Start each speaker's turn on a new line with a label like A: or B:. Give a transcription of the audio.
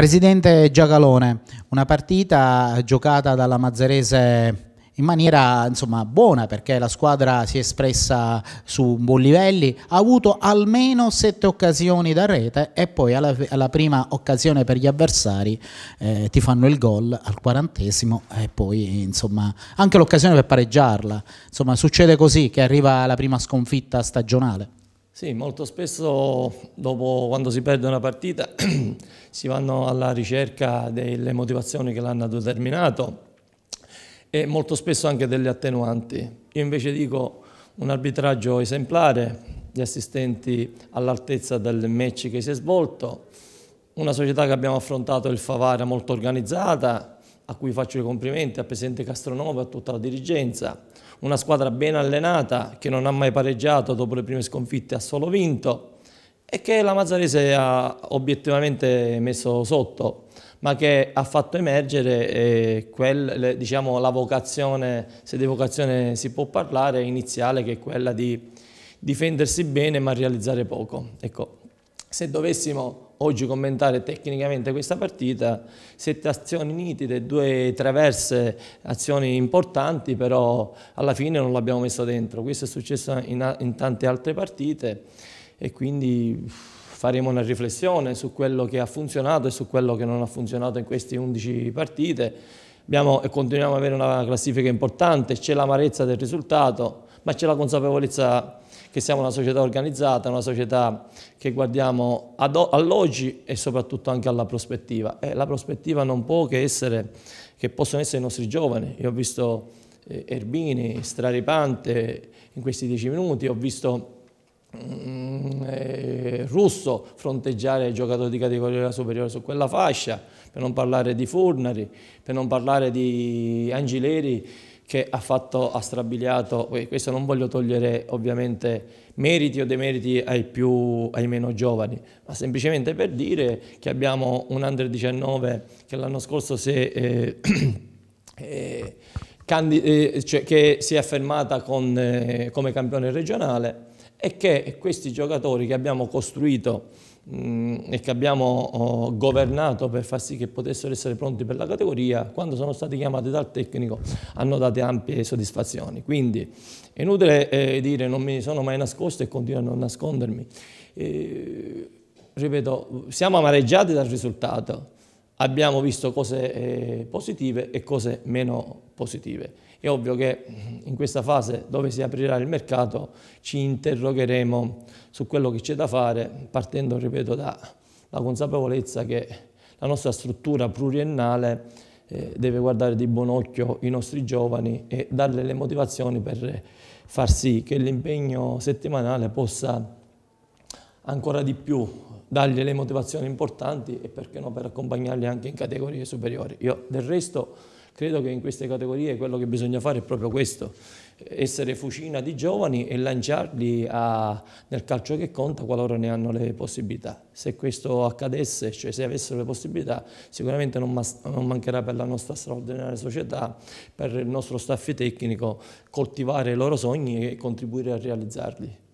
A: Presidente Giacalone, una partita giocata dalla Mazzarese in maniera insomma, buona perché la squadra si è espressa su buon livelli, ha avuto almeno sette occasioni da rete e poi alla, alla prima occasione per gli avversari eh, ti fanno il gol al quarantesimo e poi insomma, anche l'occasione per pareggiarla. Insomma, succede così che arriva la prima sconfitta stagionale.
B: Sì, molto spesso dopo quando si perde una partita si vanno alla ricerca delle motivazioni che l'hanno determinato e molto spesso anche delle attenuanti. Io invece dico un arbitraggio esemplare, gli assistenti all'altezza del match che si è svolto, una società che abbiamo affrontato il Favara molto organizzata, a cui faccio i complimenti, al Presidente Castronova e a tutta la dirigenza. Una squadra ben allenata, che non ha mai pareggiato dopo le prime sconfitte, ha solo vinto e che la Mazzarese ha obiettivamente messo sotto, ma che ha fatto emergere eh, quel, diciamo, la vocazione, se di vocazione si può parlare, iniziale, che è quella di difendersi bene ma realizzare poco. Ecco. Se dovessimo oggi commentare tecnicamente questa partita, sette azioni nitide, due traverse, azioni importanti, però alla fine non l'abbiamo messo dentro. Questo è successo in, in, tante altre partite e quindi faremo una riflessione su quello che ha funzionato e su quello che non ha funzionato in queste 11 partite. Abbiamo, e continuiamo ad avere una classifica importante, c'è l'amarezza del risultato, ma c'è la consapevolezza che siamo una società organizzata, una società che guardiamo all'oggi e soprattutto anche alla prospettiva. E eh, la prospettiva non può che essere, che possono essere i nostri giovani. Io ho visto eh, Erbini, Straripante in questi dieci minuti, ho visto mm, eh, Russo fronteggiare giocatori di categoria superiore su quella fascia, per non parlare di Furnari, per non parlare di Angileri, che ha fatto, ha strabiliato, questo non voglio togliere ovviamente meriti o demeriti ai, più, ai meno giovani, ma semplicemente per dire che abbiamo un under 19 che l'anno scorso si è, eh, eh, eh, cioè che si è affermata con, eh, come campione regionale, è che questi giocatori che abbiamo costruito mh, mm, e che abbiamo oh, governato per far sì che potessero essere pronti per la categoria, quando sono stati chiamati dal tecnico hanno dato ampie soddisfazioni. Quindi è inutile eh, dire non mi sono mai nascosto e continuo a non nascondermi. Eh, ripeto, siamo amareggiati dal risultato, abbiamo visto cose eh, positive e cose meno positive. È ovvio che in questa fase dove si aprirà il mercato ci interrogheremo su quello che c'è da fare, partendo, ripeto, dalla consapevolezza che la nostra struttura pluriennale eh, deve guardare di buon occhio i nostri giovani e darle le motivazioni per far sì che l'impegno settimanale possa ancora di più dargli le motivazioni importanti e perché no per accompagnarli anche in categorie superiori. Io del resto Credo che in queste categorie quello che bisogna fare è proprio questo, essere fucina di giovani e lanciarli a, nel calcio che conta qualora ne hanno le possibilità. Se questo accadesse, cioè se avessero le possibilità, sicuramente non, non mancherà per la nostra straordinaria società, per il nostro staff tecnico, coltivare i loro sogni e contribuire a realizzarli.